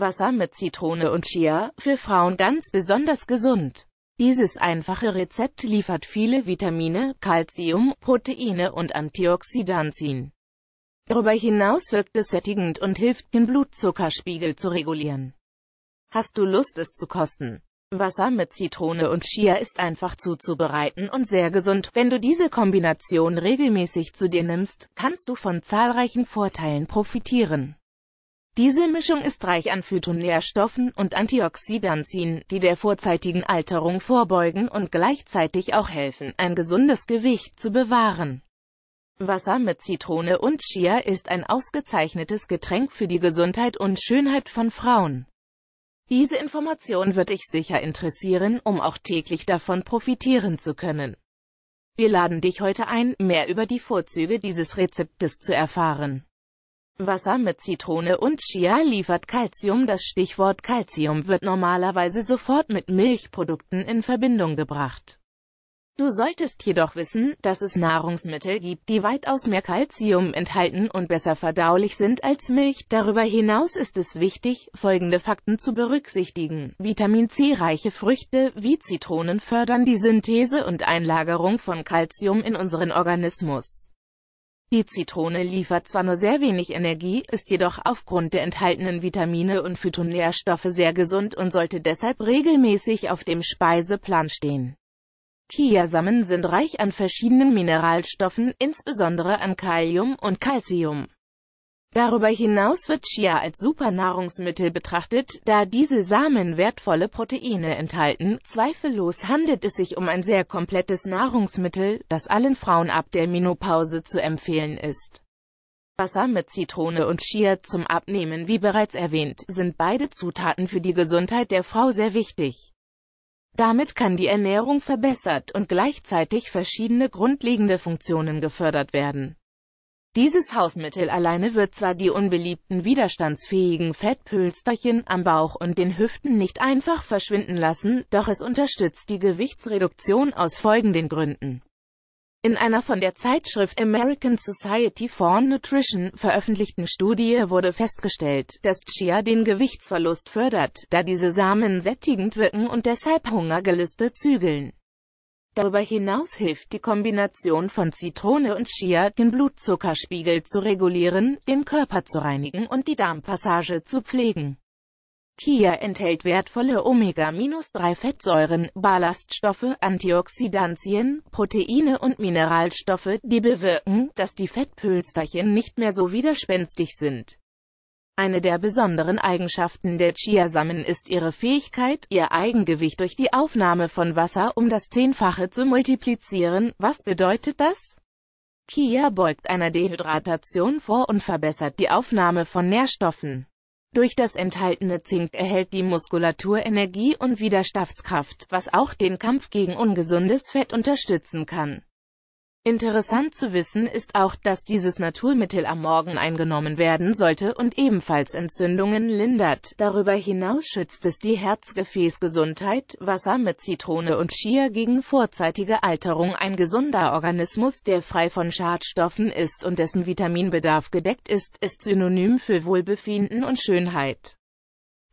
Wasser mit Zitrone und Chia, für Frauen ganz besonders gesund. Dieses einfache Rezept liefert viele Vitamine, Calcium, Proteine und Antioxidantien. Darüber hinaus wirkt es sättigend und hilft, den Blutzuckerspiegel zu regulieren. Hast du Lust es zu kosten? Wasser mit Zitrone und Chia ist einfach zuzubereiten und sehr gesund. Wenn du diese Kombination regelmäßig zu dir nimmst, kannst du von zahlreichen Vorteilen profitieren. Diese Mischung ist reich an Phytonährstoffen und Antioxidantien, die der vorzeitigen Alterung vorbeugen und gleichzeitig auch helfen, ein gesundes Gewicht zu bewahren. Wasser mit Zitrone und Chia ist ein ausgezeichnetes Getränk für die Gesundheit und Schönheit von Frauen. Diese Information wird dich sicher interessieren, um auch täglich davon profitieren zu können. Wir laden dich heute ein, mehr über die Vorzüge dieses Rezeptes zu erfahren. Wasser mit Zitrone und Chia liefert Calcium. Das Stichwort Calcium wird normalerweise sofort mit Milchprodukten in Verbindung gebracht. Du solltest jedoch wissen, dass es Nahrungsmittel gibt, die weitaus mehr Calcium enthalten und besser verdaulich sind als Milch. Darüber hinaus ist es wichtig, folgende Fakten zu berücksichtigen. Vitamin C-reiche Früchte wie Zitronen fördern die Synthese und Einlagerung von Calcium in unseren Organismus. Die Zitrone liefert zwar nur sehr wenig Energie, ist jedoch aufgrund der enthaltenen Vitamine und Phytonährstoffe sehr gesund und sollte deshalb regelmäßig auf dem Speiseplan stehen. Chiasamen sind reich an verschiedenen Mineralstoffen, insbesondere an Kalium und Calcium. Darüber hinaus wird Chia als Supernahrungsmittel betrachtet, da diese Samen wertvolle Proteine enthalten. Zweifellos handelt es sich um ein sehr komplettes Nahrungsmittel, das allen Frauen ab der Menopause zu empfehlen ist. Wasser mit Zitrone und Chia zum Abnehmen, wie bereits erwähnt, sind beide Zutaten für die Gesundheit der Frau sehr wichtig. Damit kann die Ernährung verbessert und gleichzeitig verschiedene grundlegende Funktionen gefördert werden. Dieses Hausmittel alleine wird zwar die unbeliebten widerstandsfähigen Fettpülsterchen am Bauch und den Hüften nicht einfach verschwinden lassen, doch es unterstützt die Gewichtsreduktion aus folgenden Gründen. In einer von der Zeitschrift American Society for Nutrition veröffentlichten Studie wurde festgestellt, dass Chia den Gewichtsverlust fördert, da diese Samen sättigend wirken und deshalb Hungergelüste zügeln. Darüber hinaus hilft die Kombination von Zitrone und Chia, den Blutzuckerspiegel zu regulieren, den Körper zu reinigen und die Darmpassage zu pflegen. Chia enthält wertvolle Omega-3-Fettsäuren, Ballaststoffe, Antioxidantien, Proteine und Mineralstoffe, die bewirken, dass die Fettpülsterchen nicht mehr so widerspenstig sind. Eine der besonderen Eigenschaften der Chiasamen ist ihre Fähigkeit, ihr Eigengewicht durch die Aufnahme von Wasser um das Zehnfache zu multiplizieren. Was bedeutet das? Chia beugt einer Dehydratation vor und verbessert die Aufnahme von Nährstoffen. Durch das enthaltene Zink erhält die Muskulatur Energie und Widerstandskraft, was auch den Kampf gegen ungesundes Fett unterstützen kann. Interessant zu wissen ist auch, dass dieses Naturmittel am Morgen eingenommen werden sollte und ebenfalls Entzündungen lindert. Darüber hinaus schützt es die Herzgefäßgesundheit. Wasser mit Zitrone und Chia gegen vorzeitige Alterung. Ein gesunder Organismus, der frei von Schadstoffen ist und dessen Vitaminbedarf gedeckt ist, ist synonym für Wohlbefinden und Schönheit.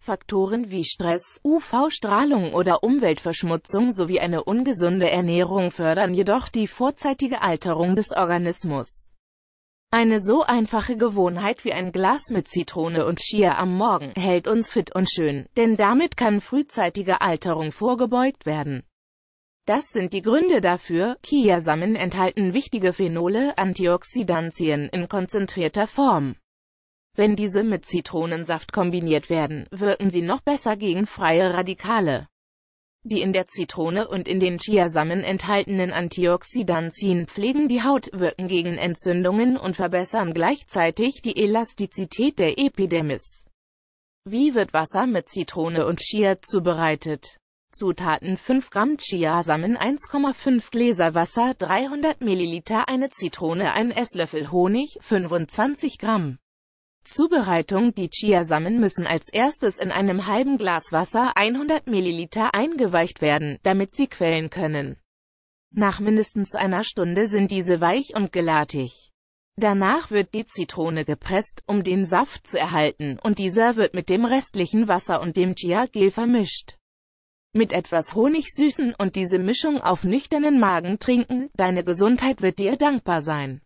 Faktoren wie Stress, UV-Strahlung oder Umweltverschmutzung sowie eine ungesunde Ernährung fördern jedoch die vorzeitige Alterung des Organismus. Eine so einfache Gewohnheit wie ein Glas mit Zitrone und Chia am Morgen hält uns fit und schön, denn damit kann frühzeitige Alterung vorgebeugt werden. Das sind die Gründe dafür. Kiasamen enthalten wichtige Phenole, Antioxidantien in konzentrierter Form. Wenn diese mit Zitronensaft kombiniert werden, wirken sie noch besser gegen freie Radikale. Die in der Zitrone und in den Chiasamen enthaltenen Antioxidantien pflegen die Haut, wirken gegen Entzündungen und verbessern gleichzeitig die Elastizität der Epidermis. Wie wird Wasser mit Zitrone und Chia zubereitet? Zutaten 5 Gramm Chiasamen 1,5 Gläser Wasser 300 Milliliter eine Zitrone ein Esslöffel Honig 25 Gramm Zubereitung Die Chiasamen müssen als erstes in einem halben Glas Wasser 100 ml eingeweicht werden, damit sie quellen können. Nach mindestens einer Stunde sind diese weich und gelatig. Danach wird die Zitrone gepresst, um den Saft zu erhalten, und dieser wird mit dem restlichen Wasser und dem Chia-Gel vermischt. Mit etwas Honig süßen und diese Mischung auf nüchternen Magen trinken, deine Gesundheit wird dir dankbar sein.